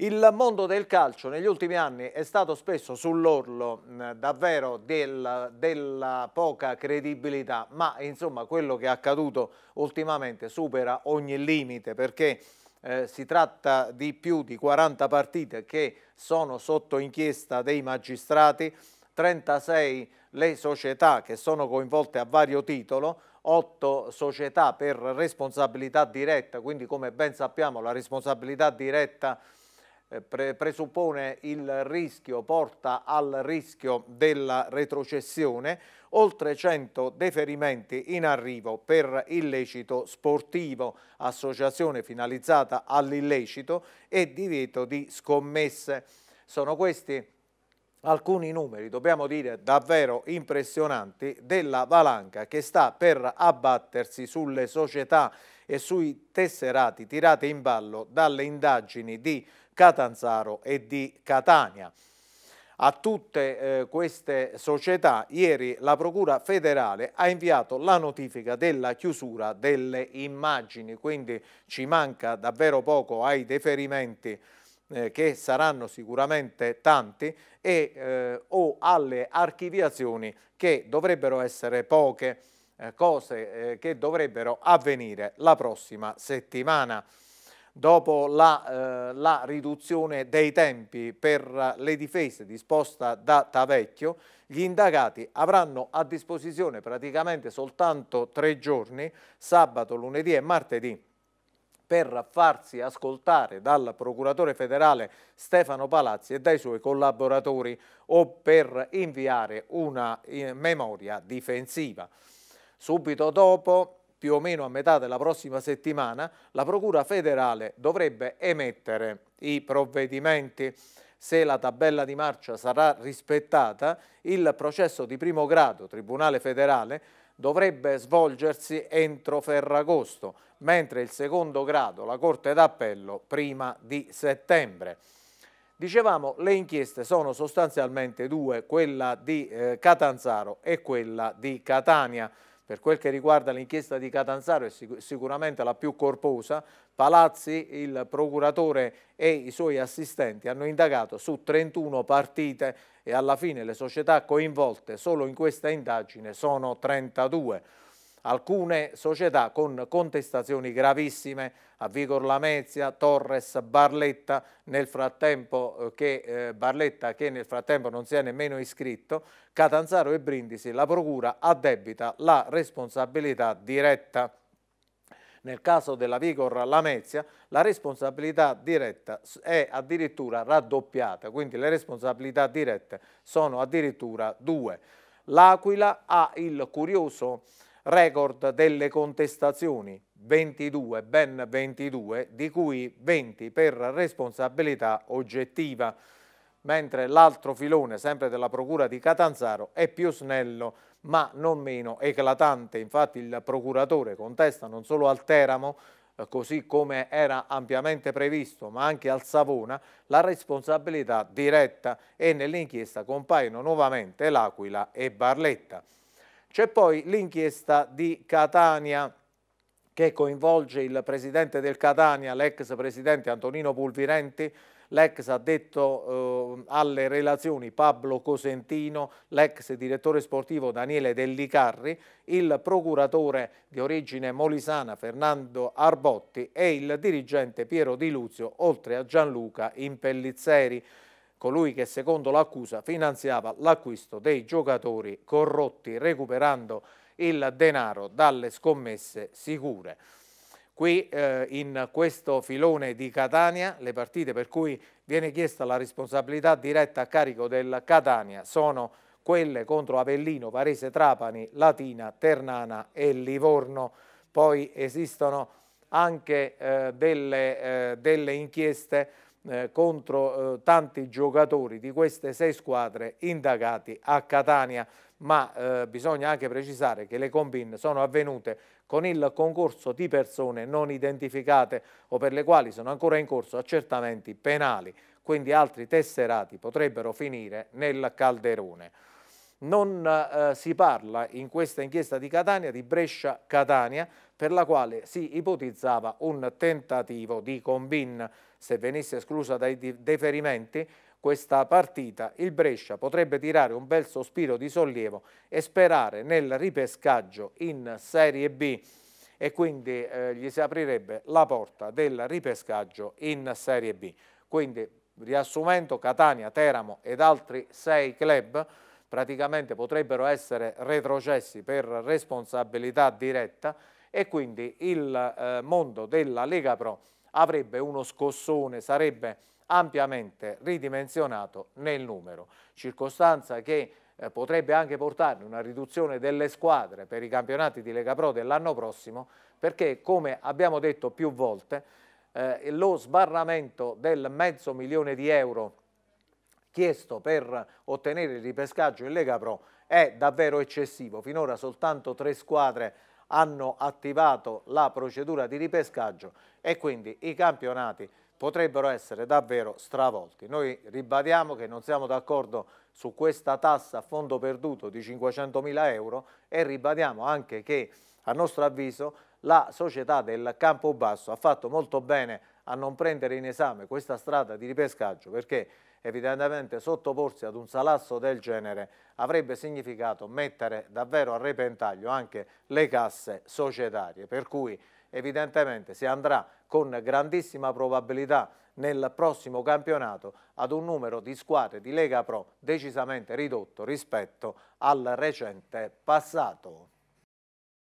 Il mondo del calcio negli ultimi anni è stato spesso sull'orlo mm, davvero del, della poca credibilità, ma insomma quello che è accaduto ultimamente supera ogni limite perché eh, si tratta di più di 40 partite che sono sotto inchiesta dei magistrati, 36 le società che sono coinvolte a vario titolo, 8 società per responsabilità diretta, quindi come ben sappiamo la responsabilità diretta è eh, pre presuppone il rischio, porta al rischio della retrocessione, oltre 100 deferimenti in arrivo per illecito sportivo, associazione finalizzata all'illecito e divieto di scommesse. Sono questi alcuni numeri, dobbiamo dire davvero impressionanti, della valanga che sta per abbattersi sulle società e sui tesserati tirati in ballo dalle indagini di Catanzaro e di Catania. A tutte eh, queste società ieri la Procura federale ha inviato la notifica della chiusura delle immagini, quindi ci manca davvero poco ai deferimenti eh, che saranno sicuramente tanti e, eh, o alle archiviazioni che dovrebbero essere poche eh, cose eh, che dovrebbero avvenire la prossima settimana dopo la, eh, la, riduzione dei tempi per eh, le difese disposta da Tavecchio, gli indagati avranno a disposizione praticamente soltanto tre giorni, sabato, lunedì e martedì, per farsi ascoltare dal procuratore federale Stefano Palazzi e dai suoi collaboratori o per inviare una eh, memoria difensiva. Subito dopo più o meno a metà della prossima settimana, la Procura federale dovrebbe emettere i provvedimenti. Se la tabella di marcia sarà rispettata, il processo di primo grado, Tribunale federale, dovrebbe svolgersi entro Ferragosto, mentre il secondo grado, la Corte d'Appello, prima di settembre. Dicevamo, le inchieste sono sostanzialmente due, quella di eh, Catanzaro e quella di Catania per quel che riguarda l'inchiesta di Catanzaro è sic sicuramente la più corposa, Palazzi, il procuratore e i suoi assistenti hanno indagato su 31 partite e alla fine le società coinvolte solo in questa indagine sono 32 alcune società con contestazioni gravissime a Vigor Lamezia, Torres, Barletta, nel frattempo eh, che, eh, Barletta che nel frattempo non si è nemmeno iscritto, Catanzaro e Brindisi la procura addebita la responsabilità diretta. Nel caso della Vigor Lamezia la responsabilità diretta è addirittura raddoppiata, quindi le responsabilità dirette sono addirittura due. L'Aquila ha il curioso record delle contestazioni, 22, ben 22, di cui 20 per responsabilità oggettiva, mentre l'altro filone, sempre della Procura di Catanzaro, è più snello ma non meno eclatante. Infatti il procuratore contesta non solo al Teramo, eh, così come era ampiamente previsto, ma anche al Savona, la responsabilità diretta e nell'inchiesta compaiono nuovamente L'Aquila e Barletta. C'è poi l'inchiesta di Catania che coinvolge il presidente del Catania, l'ex presidente Antonino Pulvirenti, l'ex addetto eh, alle relazioni Pablo Cosentino, l'ex direttore sportivo Daniele Dellicarri, il procuratore di origine molisana Fernando Arbotti e il dirigente Piero Di Luzio, oltre a Gianluca Impellizzeri colui che secondo l'accusa finanziava l'acquisto dei giocatori corrotti recuperando il denaro dalle scommesse sicure. Qui eh, in questo filone di Catania le partite per cui viene chiesta la responsabilità diretta a carico del Catania sono quelle contro Avellino, Varese, Trapani, Latina, Ternana e Livorno. Poi esistono anche eh, delle, eh, delle inchieste eh, contro eh, tanti giocatori di queste sei squadre indagati a Catania ma eh, bisogna anche precisare che le combine sono avvenute con il concorso di persone non identificate o per le quali sono ancora in corso accertamenti penali, quindi altri tesserati potrebbero finire nel calderone non eh, si parla in questa inchiesta di Catania, di Brescia-Catania, per la quale si ipotizzava un tentativo di combin. Se venisse esclusa dai deferimenti questa partita, il Brescia potrebbe tirare un bel sospiro di sollievo e sperare nel ripescaggio in Serie B e quindi eh, gli si aprirebbe la porta del ripescaggio in Serie B. Quindi, riassumendo, Catania, Teramo ed altri sei club praticamente potrebbero essere retrocessi per responsabilità diretta e quindi il eh, mondo della Lega Pro avrebbe uno scossone, sarebbe ampiamente ridimensionato nel numero, circostanza che eh, potrebbe anche portare una riduzione delle squadre per i campionati di Lega Pro dell'anno prossimo perché come abbiamo detto più volte eh, lo sbarramento del mezzo milione di euro chiesto per ottenere il ripescaggio in Lega Pro è davvero eccessivo. Finora soltanto tre squadre hanno attivato la procedura di ripescaggio e quindi i campionati potrebbero essere davvero stravolti. Noi ribadiamo che non siamo d'accordo su questa tassa a fondo perduto di 500.000 euro e ribadiamo anche che a nostro avviso la società del Campobasso ha fatto molto bene a non prendere in esame questa strada di ripescaggio perché evidentemente sottoporsi ad un salasso del genere avrebbe significato mettere davvero a repentaglio anche le casse societarie, per cui evidentemente si andrà con grandissima probabilità nel prossimo campionato ad un numero di squadre di Lega Pro decisamente ridotto rispetto al recente passato.